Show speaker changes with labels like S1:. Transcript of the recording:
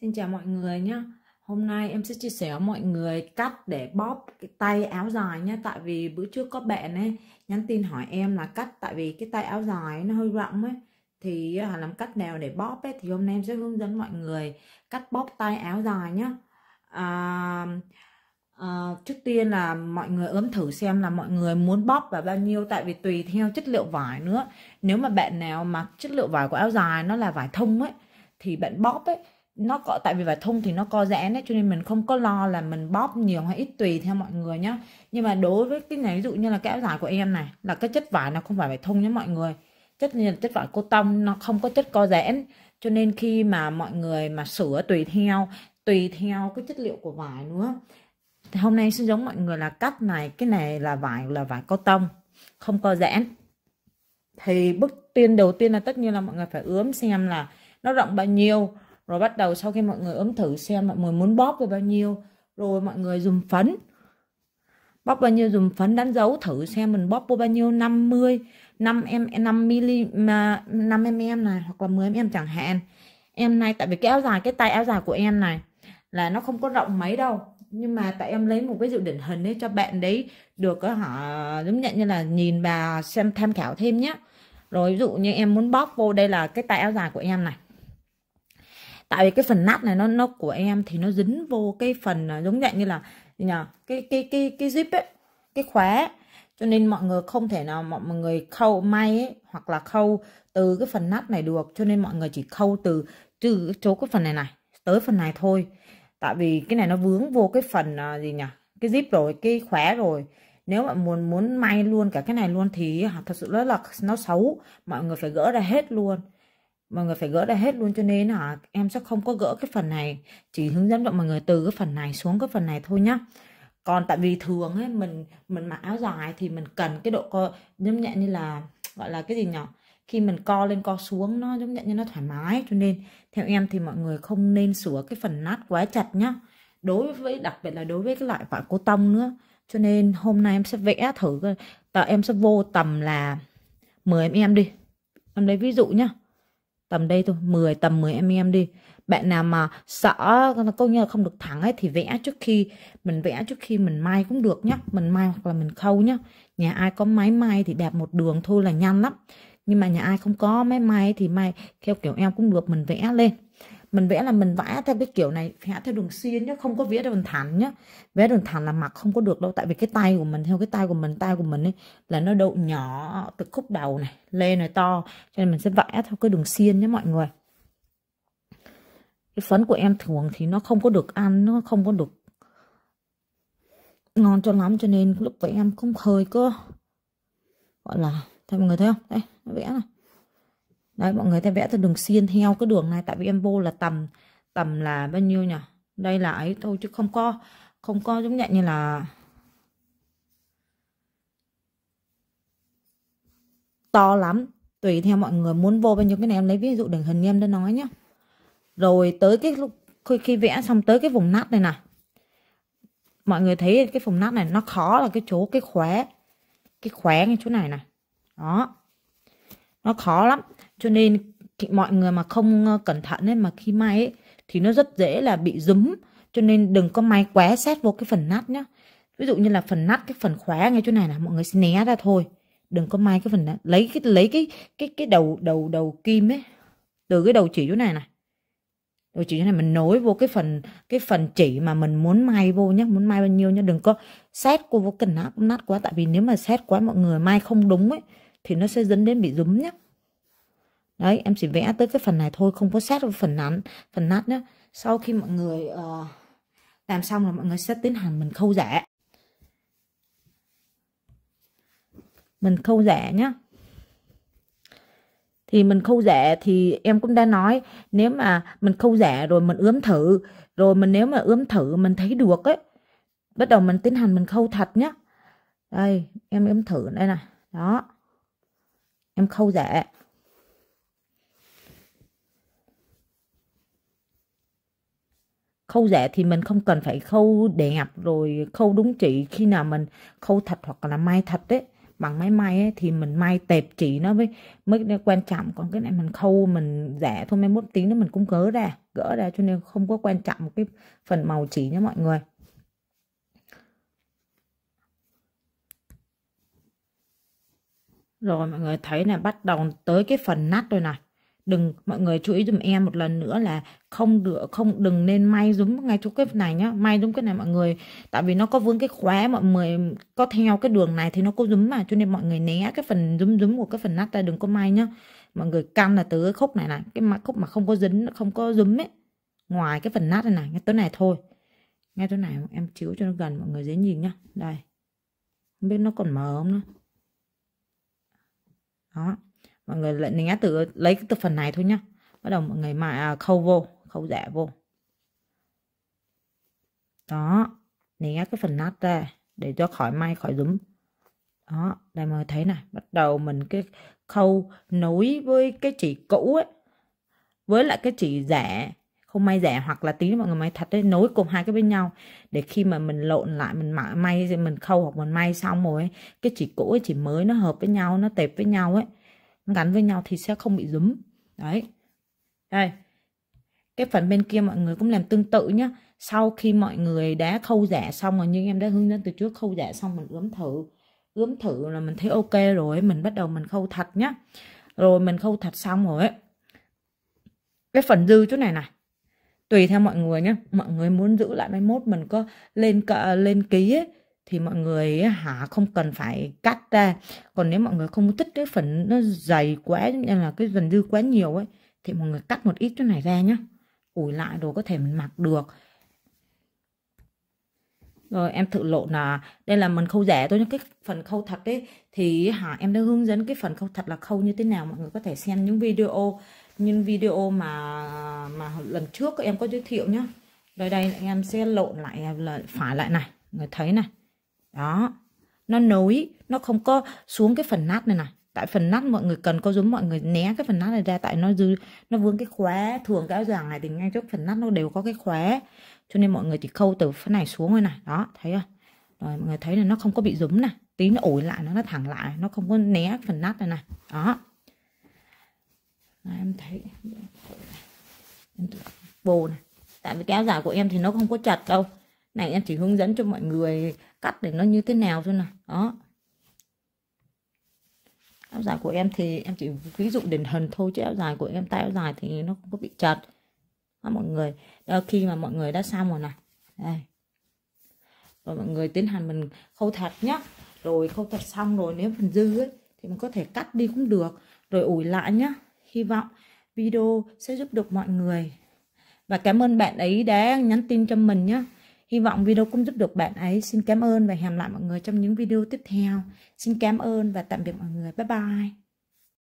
S1: Xin chào mọi người nhé Hôm nay em sẽ chia sẻ với mọi người cách để bóp cái tay áo dài nha Tại vì bữa trước có bạn ấy nhắn tin hỏi em là cách Tại vì cái tay áo dài nó hơi rộng ấy Thì à, làm cách nào để bóp ấy Thì hôm nay em sẽ hướng dẫn mọi người cách bóp tay áo dài nhé à, à, Trước tiên là mọi người ướm thử xem là mọi người muốn bóp và bao nhiêu Tại vì tùy theo chất liệu vải nữa Nếu mà bạn nào mặc chất liệu vải của áo dài nó là vải thông ấy Thì bạn bóp ấy nó có tại vì vải thun thì nó co giãn đấy cho nên mình không có lo là mình bóp nhiều hay ít tùy theo mọi người nhá nhưng mà đối với cái này ví dụ như là cái áo dài của em này là cái chất vải nó không phải vải thun nhé mọi người chất như là chất vải cô tông nó không có chất co giãn cho nên khi mà mọi người mà sửa tùy theo tùy theo cái chất liệu của vải nữa thì hôm nay sẽ giống mọi người là cắt này cái này là vải là vải co tông không co giãn thì bước tiên đầu tiên là tất nhiên là mọi người phải ướm xem là nó rộng bao nhiêu rồi bắt đầu sau khi mọi người ấm thử xem mọi người muốn bóp vào bao nhiêu rồi mọi người dùng phấn bóp bao nhiêu dùng phấn đánh dấu thử xem mình bóp vô bao nhiêu 50 5 em 5 mm 5 mm này hoặc là 10 mm chẳng hạn em này tại vì cái áo dài cái tay áo dài của em này là nó không có rộng mấy đâu nhưng mà tại em lấy một cái dự định hình đấy cho bạn đấy được họ giống nhận như là nhìn và xem tham khảo thêm nhé rồi ví dụ như em muốn bóp vô đây là cái tay áo dài của em này tại vì cái phần nát này nó nó của em thì nó dính vô cái phần à, giống dạng như là nhờ cái cái cái cái zip ấy cái khóa cho nên mọi người không thể nào mọi người khâu may ấy, hoặc là khâu từ cái phần nát này được cho nên mọi người chỉ khâu từ từ chỗ cái phần này này tới phần này thôi tại vì cái này nó vướng vô cái phần à, gì nhỉ cái zip rồi cái khóa rồi nếu mà muốn muốn may luôn cả cái này luôn thì à, thật sự rất là nó xấu mọi người phải gỡ ra hết luôn mọi người phải gỡ ra hết luôn cho nên là em sẽ không có gỡ cái phần này chỉ hướng dẫn cho mọi người từ cái phần này xuống cái phần này thôi nhá còn tại vì thường ấy mình mình mặc áo dài thì mình cần cái độ co giống nhẹ như là gọi là cái gì nhỉ khi mình co lên co xuống nó giống nhẹ như nó thoải mái cho nên theo em thì mọi người không nên sửa cái phần nát quá chặt nhá đối với đặc biệt là đối với cái loại vải cô tông nữa cho nên hôm nay em sẽ vẽ thử tờ em sẽ vô tầm là 10 em đi em lấy ví dụ nhá tầm đây thôi 10 tầm 10 mm đi bạn nào mà sợ coi như là không được thẳng ấy thì vẽ trước khi mình vẽ trước khi mình may cũng được nhá mình may hoặc là mình khâu nhá nhà ai có máy may thì đẹp một đường thôi là nhanh lắm nhưng mà nhà ai không có máy may thì may theo kiểu em cũng được mình vẽ lên mình vẽ là mình vẽ theo cái kiểu này vẽ theo đường xiên nhé không có vẽ đường thẳng nhé vẽ đường thẳng là mặc không có được đâu tại vì cái tay của mình theo cái tay của mình tay của mình ấy là nó độ nhỏ từ khúc đầu này lên này to cho nên mình sẽ vẽ theo cái đường xiên nhé mọi người cái phấn của em thường thì nó không có được ăn nó không có được ngon cho lắm cho nên lúc vẽ em cũng hơi có gọi là theo mọi người thấy không đây vẽ này đấy mọi người ta vẽ theo đường xiên theo cái đường này tại vì em vô là tầm tầm là bao nhiêu nhỉ đây là ấy thôi chứ không có không có giống nhận như là to lắm tùy theo mọi người muốn vô bao nhiêu cái này em lấy ví dụ đường hình em đã nói nhá rồi tới cái lúc khi, khi vẽ xong tới cái vùng nát này nè mọi người thấy cái vùng nát này nó khó là cái chỗ cái khóe cái khóe cái chỗ này này đó nó khó lắm cho nên mọi người mà không ờ, cẩn thận ấy mà khi may ấy, thì nó rất dễ là bị dúm cho nên đừng có may quá sát vô cái phần nát nhá ví dụ như là phần nát cái phần khóa ngay chỗ này là mọi người sẽ né ra thôi đừng có may cái phần nát. lấy cái lấy cái cái cái đầu đầu đầu kim ấy từ cái đầu chỉ chỗ này này đầu chỉ chỗ này mình nối vô cái phần cái phần chỉ mà mình muốn may vô nhá muốn may bao nhiêu nhá đừng có xét cô vô cần nát nát quá tại vì nếu mà xét quá mọi người may không đúng ấy thì nó sẽ dẫn đến bị rúm nhé đấy em chỉ vẽ tới cái phần này thôi không có xét vào phần nắn phần nát nhé sau khi mọi người uh, làm xong là mọi người sẽ tiến hành mình khâu rẻ mình khâu rẻ nhá thì mình khâu rẻ thì em cũng đã nói nếu mà mình khâu rẻ rồi mình ướm thử rồi mình nếu mà ướm thử mình thấy được ấy bắt đầu mình tiến hành mình khâu thật nhá đây em ướm thử đây này đó em khâu dạ khâu dạ thì mình không cần phải khâu đẹp rồi khâu đúng chỉ khi nào mình khâu thật hoặc là may thật đấy bằng máy may ấy, thì mình may tẹp chỉ nó mới mới quan trọng còn cái này mình khâu mình rẻ thôi mấy mốt tí nữa mình cũng gỡ ra gỡ ra cho nên không có quan trọng cái phần màu chỉ nha mọi người Rồi mọi người thấy là bắt đầu tới cái phần nát rồi này. Đừng mọi người chú ý dùm em một lần nữa là không được không đừng nên may giống ngay chỗ cái này nhá. May giống cái này mọi người tại vì nó có vướng cái khóa mọi người có theo cái đường này thì nó có dúm mà cho nên mọi người né cái phần dúm dúm của cái phần nát ra đừng có may nhá. Mọi người căn là từ cái khúc này này, cái mặt khúc mà không có dính không có dúm ấy. Ngoài cái phần nát này này, ngay tới này thôi. Ngay tới này em chiếu cho nó gần mọi người dễ nhìn nhá. Đây. Không biết nó còn mờ không nữa đó mọi người lại nhá từ lấy từ phần này thôi nhá bắt đầu mọi người mà à, khâu vô khâu rẻ vô đó né cái phần nát ra để cho khỏi may khỏi dúm đó đây mọi người thấy này bắt đầu mình cái khâu nối với cái chỉ cũ ấy với lại cái chỉ rẻ không may rẻ hoặc là tí mọi người may thật đấy nối cùng hai cái bên nhau để khi mà mình lộn lại mình may mình khâu hoặc mình may xong rồi ấy, cái chỉ cũ ấy, chỉ mới nó hợp với nhau nó tệp với nhau ấy gắn với nhau thì sẽ không bị dúm đấy đây cái phần bên kia mọi người cũng làm tương tự nhá sau khi mọi người đã khâu rẻ xong rồi nhưng em đã hướng dẫn từ trước khâu rẻ xong mình ướm thử ướm thử là mình thấy ok rồi mình bắt đầu mình khâu thật nhá rồi mình khâu thật xong rồi ấy. cái phần dư chỗ này này tùy theo mọi người nhé mọi người muốn giữ lại mai mốt mình có lên cỡ lên ký ấy, thì mọi người hả không cần phải cắt ra còn nếu mọi người không thích cái phần nó dày quá như là cái dần dư quá nhiều ấy thì mọi người cắt một ít chỗ này ra nhá ủi lại rồi có thể mình mặc được rồi em thử lộ là đây là mình khâu rẻ tôi những cái phần khâu thật đấy thì hả em đã hướng dẫn cái phần khâu thật là khâu như thế nào mọi người có thể xem những video những video mà mà lần trước em có giới thiệu nhá đây đây em sẽ lộn lại là phải lại này người thấy này đó nó nối nó không có xuống cái phần nát này này tại phần nát mọi người cần có giống mọi người né cái phần nát này ra tại nó dư nó vướng cái khóa thường cái áo choàng này thì ngay trước phần nát nó đều có cái khóa, cho nên mọi người chỉ khâu từ phần này xuống thôi này đó thấy không rồi mọi người thấy là nó không có bị giống này tí nó ủi lại nó nó thẳng lại nó không có né phần nát này này đó Đấy, em thấy vô này tại vì cái áo dài của em thì nó không có chặt đâu này em chỉ hướng dẫn cho mọi người cắt để nó như thế nào thôi nè đó áo dài của em thì em chỉ ví dụ điển hình thôi chứ áo dài của em tay áo dài thì nó không có bị chặt đó, mọi người đó, khi mà mọi người đã xong rồi này đây rồi mọi người tiến hành mình khâu thật nhá rồi khâu thật xong rồi nếu phần dư ấy thì mình có thể cắt đi cũng được rồi ủi lại nhá hy vọng video sẽ giúp được mọi người và cảm ơn bạn ấy đã nhắn tin cho mình nhé hy vọng video cũng giúp được bạn ấy xin cảm ơn và hẹn lại mọi người trong những video tiếp theo xin cảm ơn và tạm biệt mọi người bye bye